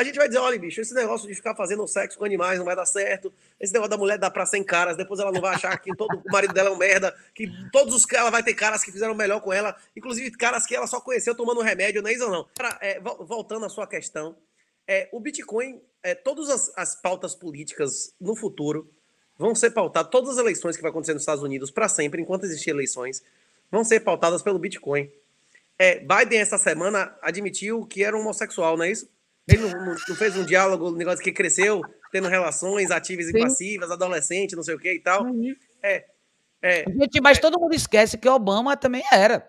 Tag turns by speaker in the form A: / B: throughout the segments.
A: a gente vai dizer, olha, bicho, esse negócio de ficar fazendo sexo com animais não vai dar certo, esse negócio da mulher dá pra sem caras, depois ela não vai achar que todo o marido dela é um merda, que todos os ela vai ter caras que fizeram melhor com ela, inclusive caras que ela só conheceu tomando remédio, né, não é isso ou não? Cara, é, voltando à sua questão, é, o Bitcoin, é, todas as, as pautas políticas no futuro vão ser pautadas, todas as eleições que vai acontecer nos Estados Unidos para sempre, enquanto existir eleições, vão ser pautadas pelo Bitcoin. É, Biden, essa semana, admitiu que era homossexual, não é isso? Ele não, não, não fez um diálogo, um negócio que cresceu, tendo relações ativas e Sim. passivas, adolescente, não sei o que e tal. Uhum. É, é,
B: Gente, mas é. todo mundo esquece que Obama também era.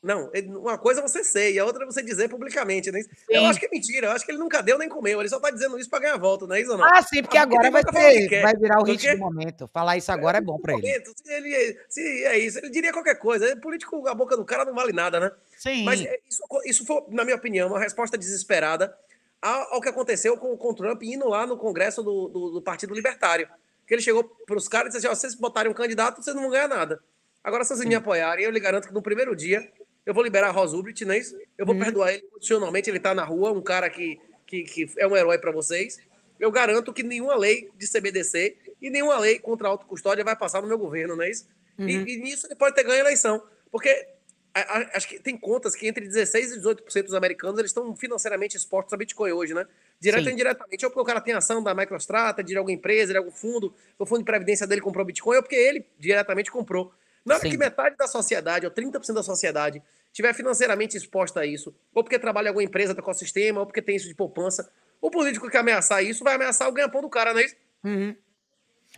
A: Não, uma coisa é você ser e a outra é você dizer publicamente, né? Sim. Eu acho que é mentira, eu acho que ele nunca deu nem comeu, ele só tá dizendo isso para ganhar voto, não é isso ou não? Ah, sim, porque, ah, agora vai, ter, vai virar o porque... hit do
B: momento. Falar isso agora é, é bom para ele.
A: se ele. É, se é isso, ele diria qualquer coisa. Político, a boca do cara não vale nada, né? Sim. Mas isso, isso foi, na minha opinião, uma resposta desesperada ao, que aconteceu com, com o Trump indo lá no Congresso do, do, do Partido Libertário. Que ele chegou para os caras e disse assim: oh, vocês botarem um candidato, vocês não vão ganhar nada. Agora, se vocês me apoiarem, eu lhe garanto que no primeiro dia eu vou liberar Ross Ulbricht, não é isso? Eu vou hum. perdoar ele condicionalmente, ele está na rua, um cara que, que, que é um herói para vocês. Eu garanto que nenhuma lei de CBDC e nenhuma lei contra a autocustódia vai passar no meu governo, não é isso? Uhum. E, e nisso ele pode ter ganho a eleição. Porque acho que tem contas que entre 16 e 18% dos americanos eles estão financeiramente expostos a Bitcoin hoje, né? Direto Sim. ou indiretamente. Ou porque o cara tem ação da MicroStrata, de alguma empresa, de algum fundo, o fundo de previdência dele comprou Bitcoin, ou porque ele diretamente comprou. Na hora Sim. que metade da sociedade, ou 30% da sociedade, estiver financeiramente exposta a isso, ou porque trabalha em alguma empresa do ecossistema, ou porque tem isso de poupança,
B: o político que ameaçar isso vai ameaçar o ganha-pão do cara, não é isso? Uhum. Tá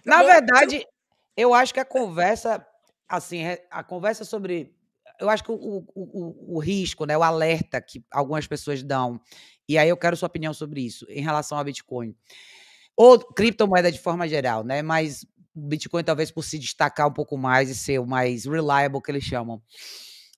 B: Na bom, verdade, eu... Então eu acho que a conversa, assim, é, a conversa sobre eu acho que o, o, o, o, risco, né, o alerta que algumas pessoas dão, e aí eu quero sua opinião sobre isso, em relação a Bitcoin. Ou criptomoeda de forma geral, né? Mas Bitcoin talvez por se destacar um pouco mais e ser o mais reliable que eles chamam.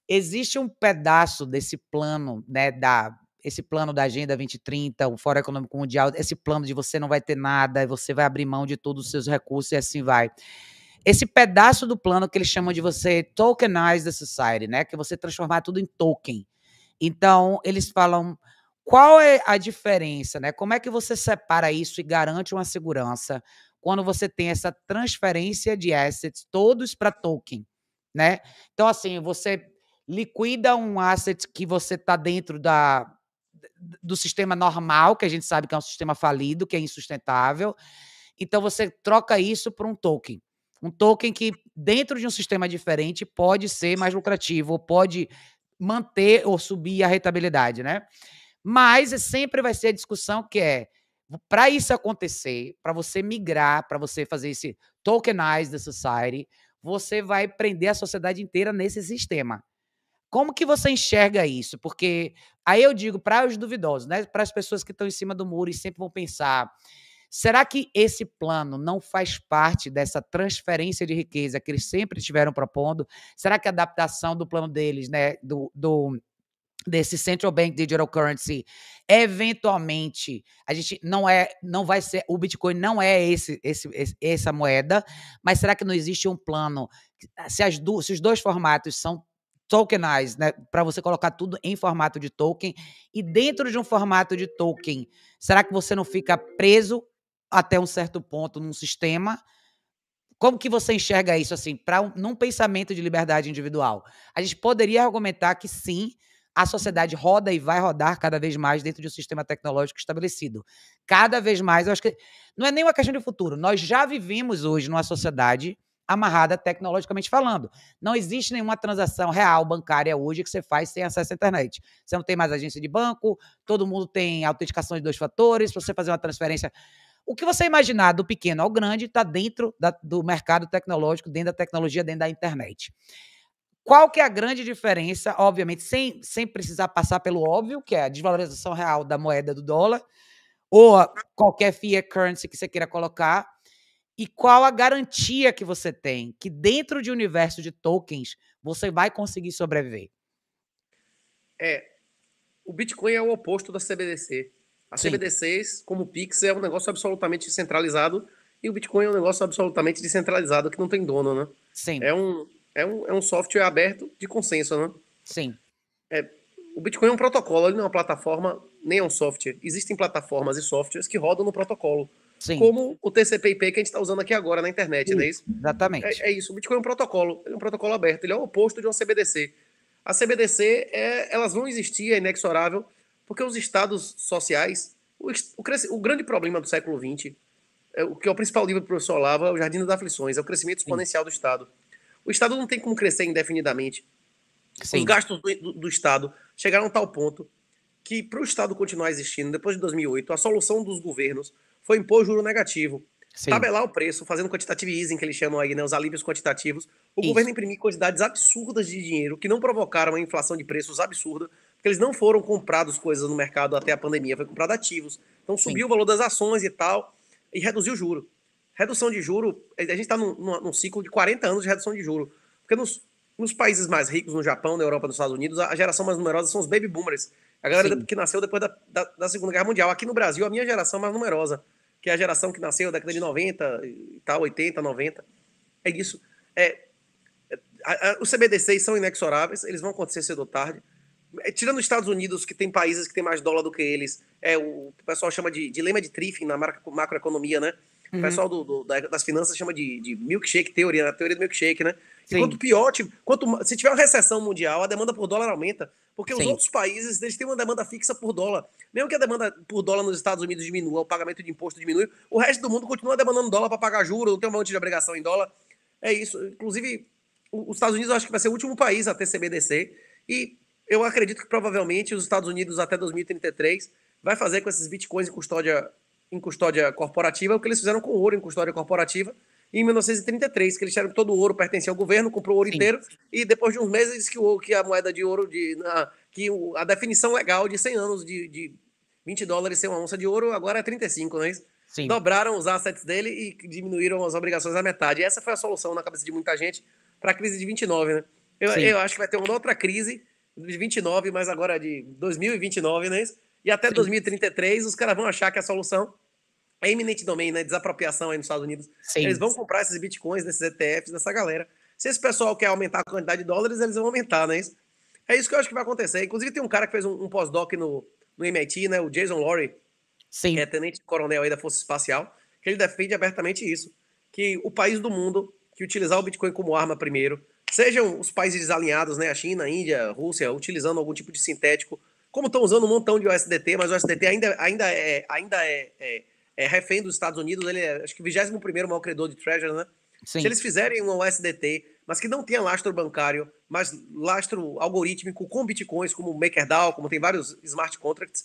B: Existe um pedaço desse plano, né, da esse plano da Agenda 2030, o Fórum Econômico Mundial, esse plano de você não vai ter nada, você vai abrir mão de todos os seus recursos e assim vai esse pedaço do plano que eles chamam de você tokenize the society, né? Que é você transformar tudo em token. Então, eles falam qual é a diferença, né? Como é que você separa isso e garante uma segurança quando você tem essa transferência de assets todos para token, né? Então, assim, você liquida um asset que você está dentro da, do sistema normal, que a gente sabe que é um sistema falido, que é insustentável. Então, você troca isso por um token. Um token que, dentro de um sistema diferente, pode ser mais lucrativo, pode manter ou subir a rentabilidade, né? Mas é sempre vai ser a discussão que é para isso acontecer, para você migrar, para você fazer esse tokenize the society, você vai prender a sociedade inteira nesse sistema. Como que você enxerga isso? Porque aí eu digo para os duvidosos, né? Para as pessoas que estão em cima do muro e sempre vão pensar, Será que esse plano não faz parte dessa transferência de riqueza que eles sempre estiveram propondo? Será que a adaptação do plano deles, né, do, do desse central bank digital currency, eventualmente a gente não é, não vai ser, o Bitcoin não é esse, esse, esse essa moeda, mas será que não existe um plano ah, se, as do, se os dois formatos são tokenized, né, para você colocar tudo em formato de token e dentro de um formato de token, será que você não fica preso até um certo ponto num sistema. Como que você enxerga isso assim, para um, num pensamento de liberdade individual? A gente poderia argumentar que sim, a sociedade roda e vai rodar cada vez mais dentro de um sistema tecnológico estabelecido. Cada vez mais, eu acho que não é nem uma questão de futuro. Nós já vivemos hoje numa sociedade amarrada tecnologicamente falando. Não existe nenhuma transação real bancária hoje que você faz sem acesso à internet. Você não tem mais agência de banco, todo mundo tem autenticação de dois fatores, se você fazer uma transferência o que você imaginar do pequeno ao grande está dentro da, do mercado tecnológico, dentro da tecnologia, dentro da internet. Qual que é a grande diferença, obviamente, sem, sem precisar passar pelo óbvio, que é a desvalorização real da moeda do dólar, ou qualquer fiat currency que você queira colocar, e qual a garantia que você tem que dentro de um universo de tokens você vai conseguir sobreviver?
A: É, o Bitcoin é o oposto da CBDC. A Sim. CBDCs, como o Pix, é um negócio absolutamente centralizado e o Bitcoin é um negócio absolutamente descentralizado que não tem dono, né? Sim. É um, é um, é um software aberto de consenso, né? Sim. É, o Bitcoin é um protocolo, ele não é uma plataforma, nem é um software. Existem plataformas e softwares que rodam no protocolo. Sim. Como o TCP/IP que a gente está usando aqui agora na internet, não é isso? Exatamente. É, é, isso. O Bitcoin é um protocolo, ele é um protocolo aberto, ele é o oposto de uma CBDC. A CBDC, é, elas vão existir, é inexorável, porque os estados sociais, o, o, o grande problema do século XX, é, o que é o principal livro do professor Olavo, é o Jardim das Aflições, é o crescimento exponencial Sim. do Estado. O Estado não tem como crescer indefinidamente. Sim. Os gastos do, do, do Estado chegaram a um tal ponto que, para o Estado continuar existindo depois de 2008, a solução dos governos foi impor juro negativo. Sim. tabelar o preço, fazendo quantitative easing, que eles chamam aí, né, os alívios quantitativos, o Isso. governo imprimir quantidades absurdas de dinheiro que não provocaram a inflação de preços absurda, porque eles não foram comprados coisas no mercado até a pandemia, foi comprado ativos. Então subiu Sim. o valor das ações e tal, e reduziu o juro. Redução de juro, a gente está num, num, ciclo de 40 anos de redução de juro. Porque nos, nos países mais ricos, no Japão, na Europa, nos Estados Unidos, a geração mais numerosa são os baby boomers. A galera Sim. que nasceu depois da, da, da Segunda Guerra Mundial. Aqui no Brasil, a minha geração mais numerosa que é a geração que nasceu na década de 90 e tal, 80, 90. É isso. É, é, a, a, os CBDCs são inexoráveis, eles vão acontecer cedo ou tarde. É, tirando os Estados Unidos, que tem países que têm mais dólar do que eles, é o, o pessoal chama de dilema de Triffin na macroeconomia, né? Uhum. O pessoal do, do, das finanças chama de, de milkshake teoria, a né? teoria do milkshake, né? Quanto pior, quanto, se tiver uma recessão mundial, a demanda por dólar aumenta. Porque Sim. os outros países, eles têm uma demanda fixa por dólar. Mesmo que a demanda por dólar nos Estados Unidos diminua, o pagamento de imposto diminui, o resto do mundo continua demandando dólar para pagar juros, não tem um monte de obrigação em dólar. É isso. Inclusive, os Estados Unidos eu acho que vai ser o último país a ter CBDC. E eu acredito que provavelmente os Estados Unidos até 2033 vai fazer com esses bitcoins em custódia, em custódia corporativa o que eles fizeram com ouro em custódia corporativa, em 1933, que eles disseram que todo o ouro pertencia ao governo, comprou o ouro Sim. inteiro, e depois de uns meses disse que, o, que a moeda de ouro, de, na, que o, a definição legal de 100 anos de, de 20 dólares ser uma onça de ouro, agora é 35, não é isso? Sim. Dobraram os assets dele e diminuíram as obrigações à metade. Essa foi a solução na cabeça de muita gente para a crise de 29, né? Eu, eu, acho que vai ter uma outra crise de 29, mas agora de 2029, não é E até Sim. 2033 os caras vão achar que a solução é iminente domain, né? Desapropriação aí nos Estados Unidos. Sim. Eles vão comprar esses bitcoins, esses ETFs, dessa galera. Se esse pessoal quer aumentar a quantidade de dólares, eles vão aumentar, né? É isso que eu acho que vai acontecer. Inclusive, tem um cara que fez um, um pós-doc no, no MIT, né? O Jason Laurie, Sim. que é tenente-coronel aí da Força Espacial, que ele defende abertamente isso. Que o país do mundo que utilizar o Bitcoin como arma primeiro, sejam os países desalinhados, né? A China, a Índia, a Rússia, utilizando algum tipo de sintético, como estão usando um montão de USDT, mas o USDT ainda, ainda é, ainda é, é é refém dos Estados Unidos, ele é acho que 21 maior credor de Treasury, né? Sim. Se eles fizerem um USDT, mas que não tenha lastro bancário, mas lastro algorítmico com bitcoins, como MakerDAO, como tem vários smart contracts,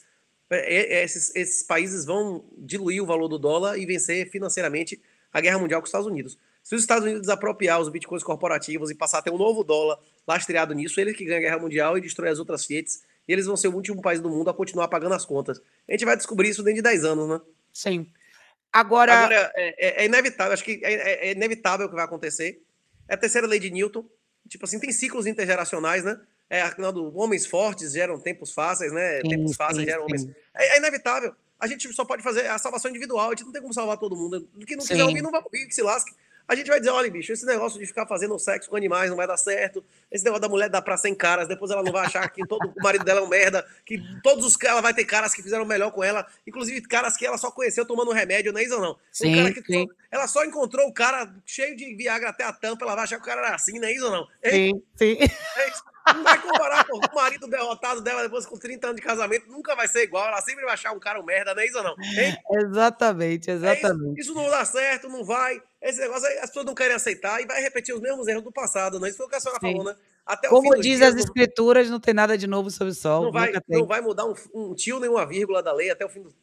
A: é, é, é, esses, esses países vão diluir o valor do dólar e vencer financeiramente a guerra mundial com os Estados Unidos. Se os Estados Unidos desapropriar os bitcoins corporativos e passar a ter um novo dólar lastreado nisso, ele que ganha a guerra mundial e destrói as outras Fiat, e eles vão ser o último país do mundo a continuar pagando as contas. A gente vai descobrir isso dentro de 10 anos, né? Sim. Agora. Agora é, é, é, inevitável, acho que é, é, é inevitável o que vai acontecer. É a terceira lei de Newton. Tipo assim, tem ciclos intergeracionais, né? É, afinal, do, homens fortes geram tempos fáceis, né? Sim, tempos fáceis sim, geram homens. É, é, inevitável. A gente só pode fazer a salvação individual. A gente não tem como salvar todo mundo. Que não quiser ouvir, não vai ouvir, que se lasque. A gente vai dizer, olha, bicho, esse negócio de ficar fazendo sexo com animais não vai dar certo. Esse negócio da mulher dá pra sem caras, depois ela não vai achar que todo o marido dela é um merda, que todos os caras vai ter caras que fizeram melhor com ela, inclusive caras que ela só conheceu tomando remédio, não é isso ou não? Sim, um sim. Só, ela só encontrou o cara cheio de Viagra até a tampa, ela vai achar que o cara era assim, não é isso ou não? Ei, sim, sim. É não vai comparar com o marido derrotado dela depois com 30 anos de casamento, nunca vai ser igual. Ela sempre vai achar um cara um merda, não é isso ou não?
B: Exatamente, exatamente. É
A: isso, isso, não dá certo, não vai. Esse negócio as pessoas não querem aceitar e vai repetir os mesmos erros do passado, né? Isso foi o que a senhora Sim. falou, né? Até Como diz dia, as
B: escrituras, não tem nada de novo sobre o sol. Não vai, não vai
A: mudar um, um tio nem uma vírgula da lei até o fim, do,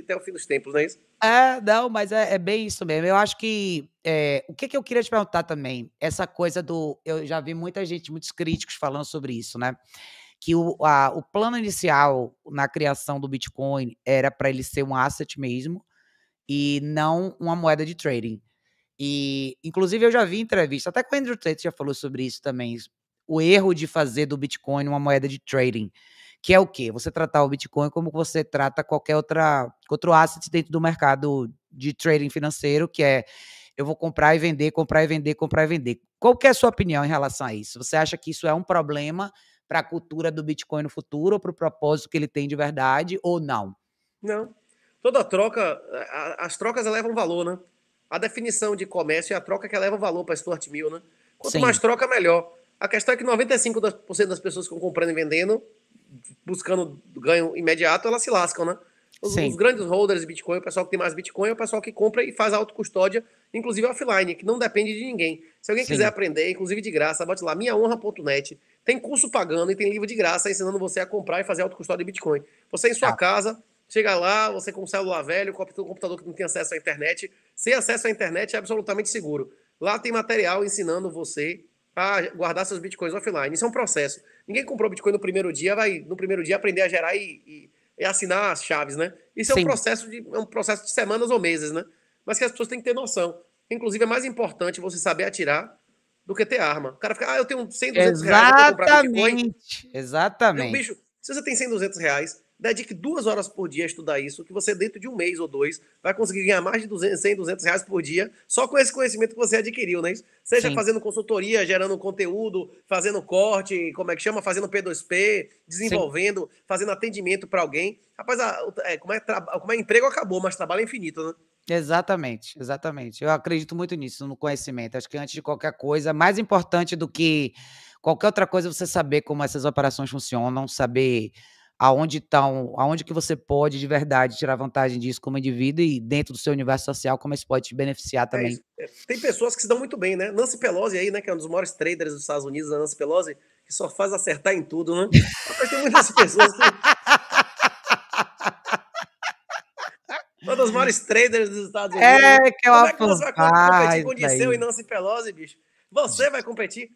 A: até o fim dos tempos, não é isso?
B: É, não, mas é, é bem isso mesmo. Eu acho que. É, o que, que eu queria te perguntar também? Essa coisa do. Eu já vi muita gente, muitos críticos falando sobre isso, né? que o, a, o plano inicial na criação do Bitcoin era para ele ser um asset mesmo e não uma moeda de trading. E, inclusive, eu já vi entrevista, até com o Andrew Tate já falou sobre isso também, o erro de fazer do Bitcoin uma moeda de trading, que é o quê? Você tratar o Bitcoin como você trata qualquer outra, outro asset dentro do mercado de trading financeiro, que é eu vou comprar e vender, comprar e vender, comprar e vender. Qual é a sua opinião em relação a isso? Você acha que isso é um problema para a cultura do Bitcoin no futuro ou para o propósito que ele tem de verdade ou não?
A: Não. Toda troca, as trocas elevam valor, né? a definição de comércio e é a troca que leva valor para Stuart Mill, né? Quanto Sim. mais troca, melhor. A questão é que 95% das pessoas que estão comprando e vendendo, buscando ganho imediato, elas se lascam, né? Os, os, grandes holders de Bitcoin, o pessoal que tem mais Bitcoin, é o pessoal que compra e faz autocustódia, inclusive offline, que não depende de ninguém. Se alguém Sim. quiser aprender, inclusive de graça, bote lá minhaonra.net. Tem curso pagando e tem livro de graça ensinando você a comprar e fazer autocustódia de Bitcoin. Você em sua ah. casa, chega lá, você com um celular velho, com o computador que não tem acesso à internet, sem acesso à internet é absolutamente seguro. Lá tem material ensinando você a guardar seus bitcoins offline. Isso é um processo. Ninguém comprou Bitcoin no primeiro dia, vai no primeiro dia aprender a gerar e, e, e assinar as chaves, né? Isso é um processo, de, é um processo de semanas ou meses, né? Mas que as pessoas têm que ter noção. Inclusive, é mais importante você saber atirar do que ter arma. O cara fica, ah, eu tenho 100, 200 Exatamente. reais, eu comprar
B: Bitcoin. Exatamente. Então, bicho,
A: se você tem 100, 200 reais, né, Dedique duas horas por dia a estudar isso, que você, dentro de um mês ou dois, vai conseguir ganhar mais de 200, 100, 200 reais por dia só com esse conhecimento que você adquiriu, né? Seja Sim. fazendo consultoria, gerando conteúdo, fazendo corte, como é que chama? Fazendo P2P, desenvolvendo, Sim. fazendo atendimento para alguém. Rapaz, a, é, como, é, como é emprego
B: acabou, mas trabalho é infinito, né? Exatamente, exatamente. Eu acredito muito nisso, no conhecimento. Acho que antes de qualquer coisa, mais importante do que qualquer outra coisa, é você saber como essas operações funcionam, saber aonde estão, tá aonde que você pode de verdade tirar vantagem disso como indivíduo e dentro do seu universo social, como isso pode te beneficiar é também.
A: É Tem pessoas que se dão muito bem, né? Nancy Pelosi aí, né, que é um dos maiores traders dos Estados Unidos, a Nancy Pelosi, que só faz acertar em tudo, né? tem muitas pessoas que... Uma das maiores traders dos Estados é, Unidos. É, que é uma Como é que você vai competir com o Disseu e Nancy Pelosi, bicho? Você vai competir.